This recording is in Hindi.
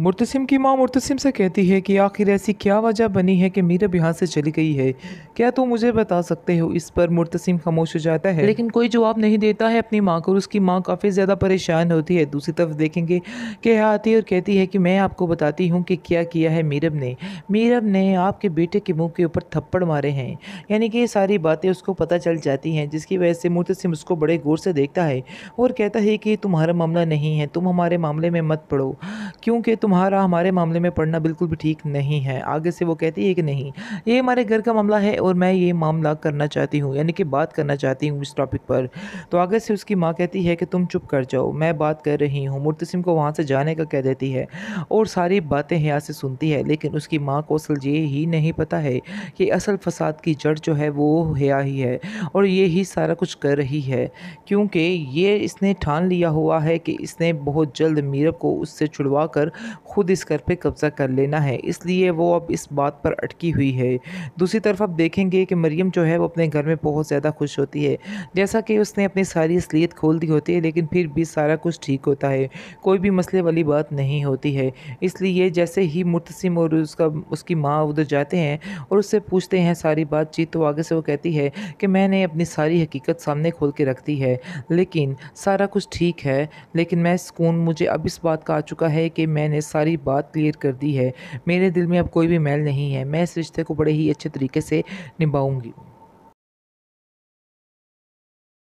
मुर्तसिम की माँ मुर्तसिम से कहती है कि आखिर ऐसी क्या वजह बनी है कि मीरब यहाँ से चली गई है क्या तुम मुझे बता सकते हो इस पर मुर्तसिम खामोश हो जाता है लेकिन कोई जवाब नहीं देता है अपनी माँ को उसकी माँ काफ़ी ज़्यादा परेशान होती है दूसरी तरफ देखेंगे कि आती है और कहती है कि मैं आपको बताती हूँ कि क्या किया है मीरब ने मीरब ने आपके बेटे के मुँह के ऊपर थप्पड़ मारे हैं यानी कि ये सारी बातें उसको पता चल जाती हैं जिसकी वजह से मुर्तसिम उसको बड़े गौर से देखता है और कहता है कि तुम्हारा मामला नहीं है तुम हमारे मामले में मत पड़ो क्योंकि तुम तुम्हारा हमारे मामले में पढ़ना बिल्कुल भी ठीक नहीं है आगे से वो कहती है कि नहीं ये हमारे घर का मामला है और मैं ये मामला करना चाहती हूँ यानी कि बात करना चाहती हूँ इस टॉपिक पर तो आगे से उसकी माँ कहती है कि तुम चुप कर जाओ मैं बात कर रही हूँ मुर्तसिम को वहाँ से जाने का कह देती है और सारी बातें हया से सुनती है लेकिन उसकी माँ को असल ये ही नहीं पता है कि असल फसाद की जड़ जो है वो हया ही है और ये ही सारा कुछ कर रही है क्योंकि ये इसने ठान लिया हुआ है कि इसने बहुत जल्द मीरब को उससे छुड़वा कर खुद इस घर पर कब्ज़ा कर लेना है इसलिए वो अब इस बात पर अटकी हुई है दूसरी तरफ आप देखेंगे कि मरीम जो है वो अपने घर में बहुत ज़्यादा खुश होती है जैसा कि उसने अपनी सारी असलियत खोल दी होती है लेकिन फिर भी सारा कुछ ठीक होता है कोई भी मसले वाली बात नहीं होती है इसलिए जैसे ही मुतसिम और उसका उसकी माँ उधर जाते हैं और उससे पूछते हैं सारी बातचीत तो आगे से वो कहती है कि मैंने अपनी सारी हकीकत सामने खोल के रख दी है लेकिन सारा कुछ ठीक है लेकिन मैं सुकून मुझे अब इस बात का आ चुका है कि मैंने सारी बात क्लियर कर दी है मेरे दिल में अब कोई भी मैल नहीं है मैं इस रिश्ते को बड़े ही अच्छे तरीके से निभाऊँगी